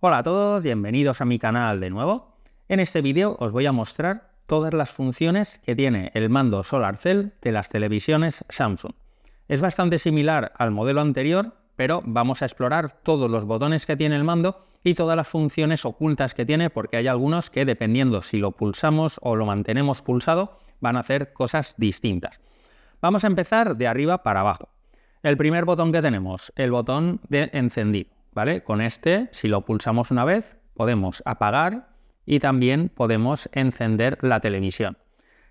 Hola a todos, bienvenidos a mi canal de nuevo. En este vídeo os voy a mostrar todas las funciones que tiene el mando SolarCell de las televisiones Samsung. Es bastante similar al modelo anterior, pero vamos a explorar todos los botones que tiene el mando y todas las funciones ocultas que tiene, porque hay algunos que dependiendo si lo pulsamos o lo mantenemos pulsado, van a hacer cosas distintas. Vamos a empezar de arriba para abajo. El primer botón que tenemos, el botón de encendido. ¿vale? Con este, si lo pulsamos una vez, podemos apagar y también podemos encender la televisión.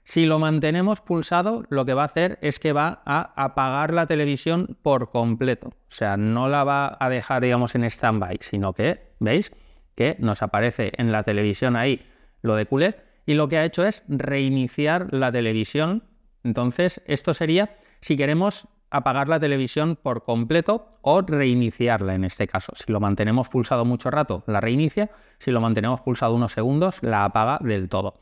Si lo mantenemos pulsado, lo que va a hacer es que va a apagar la televisión por completo. O sea, no la va a dejar, digamos, en stand-by, sino que, ¿veis? Que nos aparece en la televisión ahí lo de QLED y lo que ha hecho es reiniciar la televisión. Entonces, esto sería si queremos apagar la televisión por completo o reiniciarla en este caso. Si lo mantenemos pulsado mucho rato, la reinicia. Si lo mantenemos pulsado unos segundos, la apaga del todo.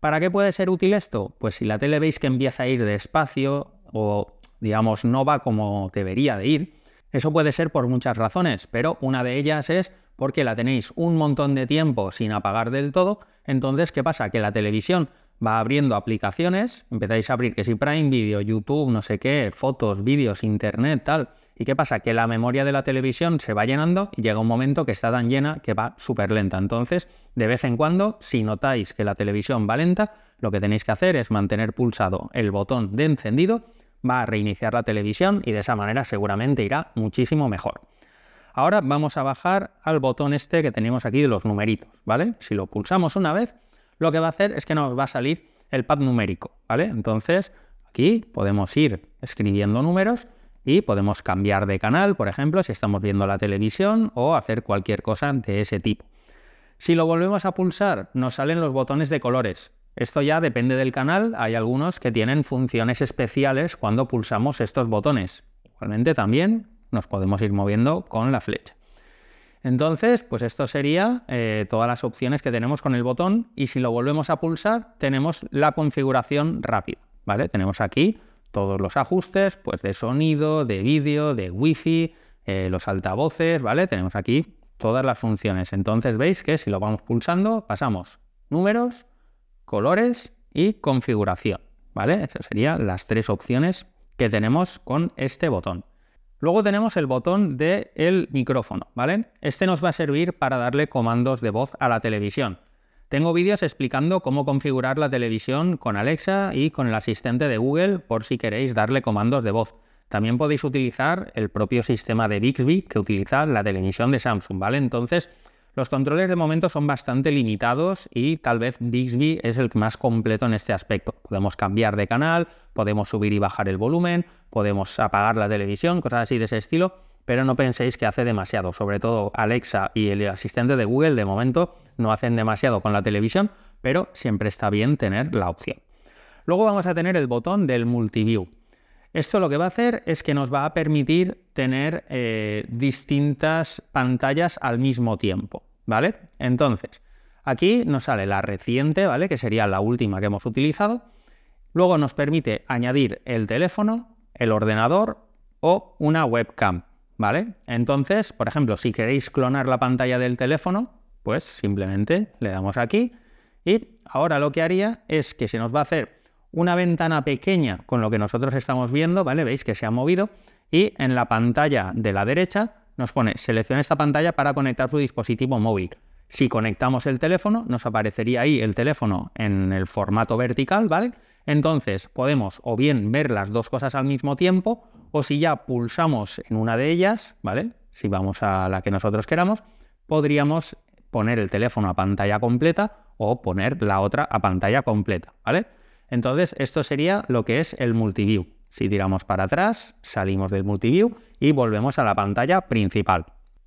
¿Para qué puede ser útil esto? Pues si la tele veis que empieza a ir despacio o, digamos, no va como debería de ir, eso puede ser por muchas razones, pero una de ellas es porque la tenéis un montón de tiempo sin apagar del todo, entonces, ¿qué pasa? Que la televisión va abriendo aplicaciones, empezáis a abrir que si Prime Video, YouTube, no sé qué, fotos, vídeos, internet, tal. ¿Y qué pasa? Que la memoria de la televisión se va llenando y llega un momento que está tan llena que va súper lenta. Entonces, de vez en cuando, si notáis que la televisión va lenta, lo que tenéis que hacer es mantener pulsado el botón de encendido, va a reiniciar la televisión y de esa manera seguramente irá muchísimo mejor. Ahora vamos a bajar al botón este que tenemos aquí de los numeritos, ¿vale? Si lo pulsamos una vez, lo que va a hacer es que nos va a salir el pad numérico, ¿vale? Entonces, aquí podemos ir escribiendo números y podemos cambiar de canal, por ejemplo, si estamos viendo la televisión o hacer cualquier cosa de ese tipo. Si lo volvemos a pulsar, nos salen los botones de colores. Esto ya depende del canal, hay algunos que tienen funciones especiales cuando pulsamos estos botones. Igualmente también nos podemos ir moviendo con la flecha. Entonces, pues esto sería eh, todas las opciones que tenemos con el botón y si lo volvemos a pulsar tenemos la configuración rápida, ¿vale? Tenemos aquí todos los ajustes, pues de sonido, de vídeo, de wifi, eh, los altavoces, ¿vale? Tenemos aquí todas las funciones. Entonces veis que si lo vamos pulsando pasamos números, colores y configuración, ¿vale? Esas serían las tres opciones que tenemos con este botón. Luego tenemos el botón del el micrófono, ¿vale? Este nos va a servir para darle comandos de voz a la televisión. Tengo vídeos explicando cómo configurar la televisión con Alexa y con el asistente de Google por si queréis darle comandos de voz. También podéis utilizar el propio sistema de Bixby que utiliza la televisión de Samsung, ¿vale? Entonces, los controles de momento son bastante limitados y tal vez Dixby es el más completo en este aspecto. Podemos cambiar de canal, podemos subir y bajar el volumen, podemos apagar la televisión, cosas así de ese estilo, pero no penséis que hace demasiado. Sobre todo Alexa y el asistente de Google de momento no hacen demasiado con la televisión, pero siempre está bien tener la opción. Luego vamos a tener el botón del Multiview. Esto lo que va a hacer es que nos va a permitir tener eh, distintas pantallas al mismo tiempo, ¿vale? Entonces, aquí nos sale la reciente, ¿vale? Que sería la última que hemos utilizado. Luego nos permite añadir el teléfono, el ordenador o una webcam, ¿vale? Entonces, por ejemplo, si queréis clonar la pantalla del teléfono, pues simplemente le damos aquí y ahora lo que haría es que se nos va a hacer una ventana pequeña con lo que nosotros estamos viendo, ¿vale? Veis que se ha movido y en la pantalla de la derecha nos pone selecciona esta pantalla para conectar su dispositivo móvil. Si conectamos el teléfono, nos aparecería ahí el teléfono en el formato vertical, ¿vale? Entonces podemos o bien ver las dos cosas al mismo tiempo, o si ya pulsamos en una de ellas, ¿vale? Si vamos a la que nosotros queramos, podríamos poner el teléfono a pantalla completa o poner la otra a pantalla completa, ¿vale? Entonces, esto sería lo que es el multiview. Si tiramos para atrás, salimos del multiview y volvemos a la pantalla principal.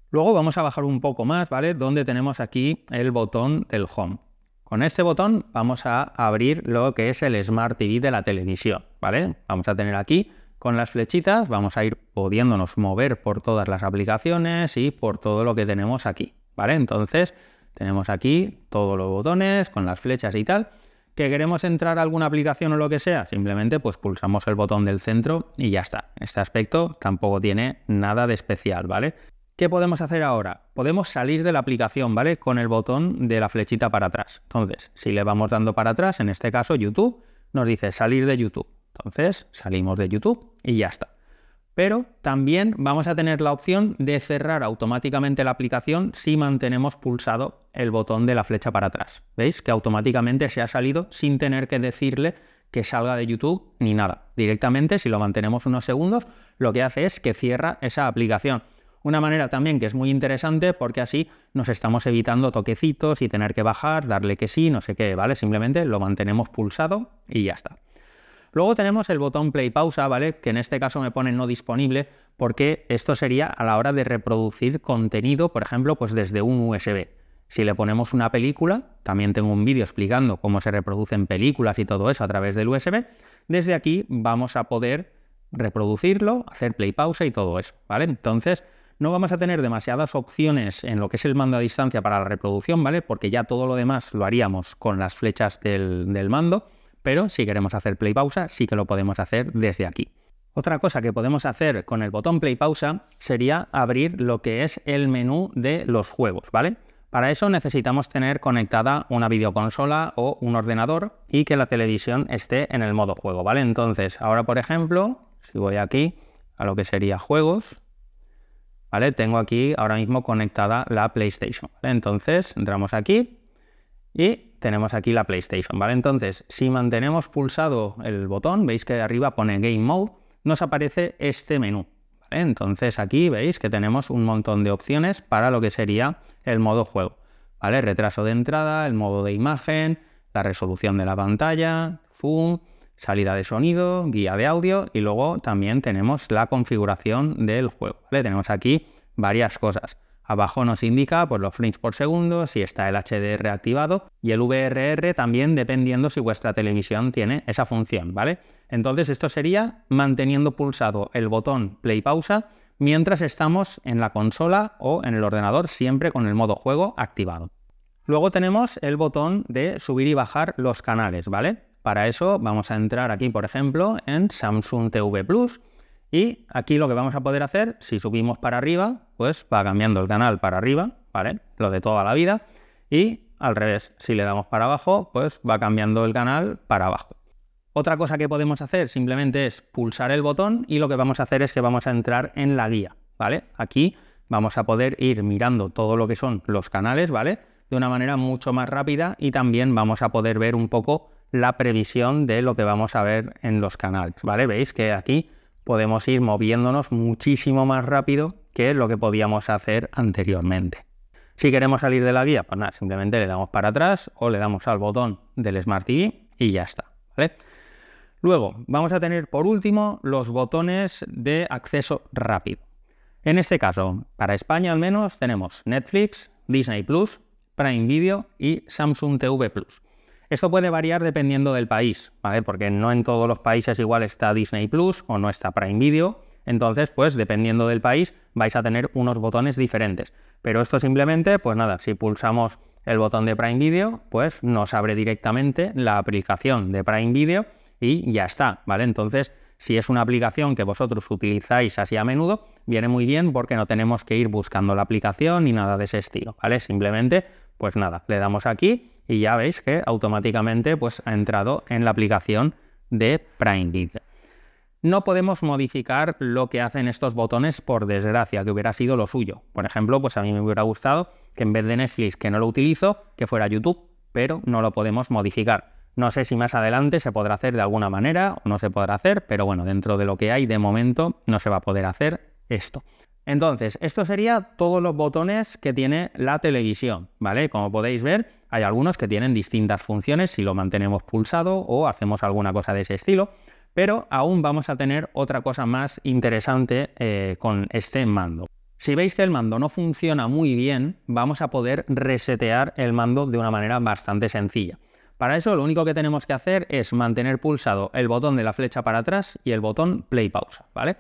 Luego vamos a bajar un poco más, ¿vale? Donde tenemos aquí el botón del home. Con este botón vamos a abrir lo que es el Smart TV de la televisión, ¿vale? Vamos a tener aquí con las flechitas, vamos a ir pudiéndonos mover por todas las aplicaciones y por todo lo que tenemos aquí, ¿vale? Entonces tenemos aquí todos los botones con las flechas y tal. ¿Que queremos entrar a alguna aplicación o lo que sea? Simplemente pues pulsamos el botón del centro y ya está. Este aspecto tampoco tiene nada de especial, ¿vale? ¿Qué podemos hacer ahora? Podemos salir de la aplicación, ¿vale? Con el botón de la flechita para atrás. Entonces, si le vamos dando para atrás, en este caso YouTube, nos dice salir de YouTube. Entonces, salimos de YouTube y ya está pero también vamos a tener la opción de cerrar automáticamente la aplicación si mantenemos pulsado el botón de la flecha para atrás. ¿Veis? Que automáticamente se ha salido sin tener que decirle que salga de YouTube ni nada. Directamente, si lo mantenemos unos segundos, lo que hace es que cierra esa aplicación. Una manera también que es muy interesante porque así nos estamos evitando toquecitos y tener que bajar, darle que sí, no sé qué, ¿vale? Simplemente lo mantenemos pulsado y ya está. Luego tenemos el botón play pausa, ¿vale? Que en este caso me pone no disponible porque esto sería a la hora de reproducir contenido, por ejemplo, pues desde un USB. Si le ponemos una película, también tengo un vídeo explicando cómo se reproducen películas y todo eso a través del USB, desde aquí vamos a poder reproducirlo, hacer play pausa y todo eso, ¿vale? Entonces, no vamos a tener demasiadas opciones en lo que es el mando a distancia para la reproducción, ¿vale? Porque ya todo lo demás lo haríamos con las flechas del mando pero si queremos hacer play pausa, sí que lo podemos hacer desde aquí. Otra cosa que podemos hacer con el botón play pausa sería abrir lo que es el menú de los juegos, ¿vale? Para eso necesitamos tener conectada una videoconsola o un ordenador y que la televisión esté en el modo juego, ¿vale? Entonces, ahora por ejemplo, si voy aquí a lo que sería juegos, ¿vale? Tengo aquí ahora mismo conectada la PlayStation, Entonces, entramos aquí y tenemos aquí la PlayStation, ¿vale? Entonces, si mantenemos pulsado el botón, veis que de arriba pone Game Mode, nos aparece este menú. Entonces aquí veis que tenemos un montón de opciones para lo que sería el modo juego. ¿vale? Retraso de entrada, el modo de imagen, la resolución de la pantalla, zoom, salida de sonido, guía de audio y luego también tenemos la configuración del juego. ¿vale? Tenemos aquí varias cosas. Abajo nos indica por pues, los frames por segundo, si está el HDR activado y el VRR también dependiendo si vuestra televisión tiene esa función, ¿vale? Entonces esto sería manteniendo pulsado el botón play pausa mientras estamos en la consola o en el ordenador siempre con el modo juego activado. Luego tenemos el botón de subir y bajar los canales, ¿vale? Para eso vamos a entrar aquí, por ejemplo, en Samsung TV Plus y aquí lo que vamos a poder hacer, si subimos para arriba, pues va cambiando el canal para arriba, ¿vale? Lo de toda la vida. Y al revés, si le damos para abajo, pues va cambiando el canal para abajo. Otra cosa que podemos hacer simplemente es pulsar el botón y lo que vamos a hacer es que vamos a entrar en la guía, ¿vale? Aquí vamos a poder ir mirando todo lo que son los canales, ¿vale? De una manera mucho más rápida y también vamos a poder ver un poco la previsión de lo que vamos a ver en los canales, ¿vale? Veis que aquí podemos ir moviéndonos muchísimo más rápido que lo que podíamos hacer anteriormente. Si queremos salir de la guía, pues nada, simplemente le damos para atrás o le damos al botón del Smart TV y ya está. Luego, vamos a tener por último los botones de acceso rápido. En este caso, para España al menos, tenemos Netflix, Disney Plus, Prime Video y Samsung TV Plus. Esto puede variar dependiendo del país, ¿vale? Porque no en todos los países igual está Disney Plus o no está Prime Video. Entonces, pues dependiendo del país, vais a tener unos botones diferentes. Pero esto simplemente, pues nada, si pulsamos el botón de Prime Video, pues nos abre directamente la aplicación de Prime Video y ya está, ¿vale? Entonces, si es una aplicación que vosotros utilizáis así a menudo, viene muy bien porque no tenemos que ir buscando la aplicación ni nada de ese estilo, ¿vale? Simplemente, pues nada, le damos aquí y ya veis que automáticamente pues, ha entrado en la aplicación de Prime No podemos modificar lo que hacen estos botones, por desgracia, que hubiera sido lo suyo. Por ejemplo, pues a mí me hubiera gustado que en vez de Netflix, que no lo utilizo, que fuera YouTube, pero no lo podemos modificar. No sé si más adelante se podrá hacer de alguna manera o no se podrá hacer, pero bueno, dentro de lo que hay de momento no se va a poder hacer esto. Entonces, esto sería todos los botones que tiene la televisión, ¿vale? Como podéis ver, hay algunos que tienen distintas funciones si lo mantenemos pulsado o hacemos alguna cosa de ese estilo, pero aún vamos a tener otra cosa más interesante eh, con este mando. Si veis que el mando no funciona muy bien, vamos a poder resetear el mando de una manera bastante sencilla. Para eso lo único que tenemos que hacer es mantener pulsado el botón de la flecha para atrás y el botón play pausa, ¿vale?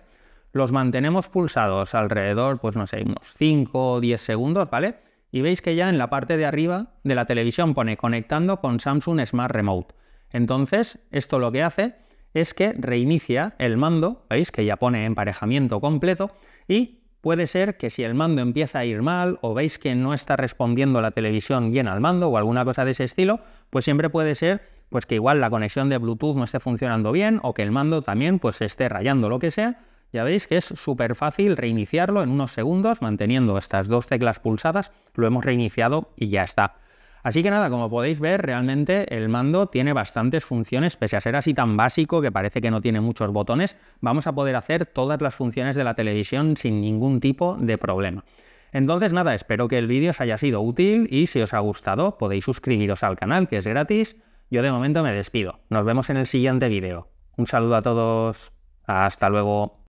Los mantenemos pulsados alrededor, pues no sé, unos 5 o 10 segundos, ¿vale? Y veis que ya en la parte de arriba de la televisión pone conectando con Samsung Smart Remote. Entonces, esto lo que hace es que reinicia el mando, veis que ya pone emparejamiento completo y puede ser que si el mando empieza a ir mal o veis que no está respondiendo la televisión bien al mando o alguna cosa de ese estilo, pues siempre puede ser pues que igual la conexión de Bluetooth no esté funcionando bien o que el mando también pues esté rayando lo que sea ya veis que es súper fácil reiniciarlo en unos segundos manteniendo estas dos teclas pulsadas, lo hemos reiniciado y ya está. Así que nada, como podéis ver, realmente el mando tiene bastantes funciones, pese a ser así tan básico que parece que no tiene muchos botones, vamos a poder hacer todas las funciones de la televisión sin ningún tipo de problema. Entonces nada, espero que el vídeo os haya sido útil y si os ha gustado podéis suscribiros al canal que es gratis. Yo de momento me despido, nos vemos en el siguiente vídeo. Un saludo a todos, hasta luego.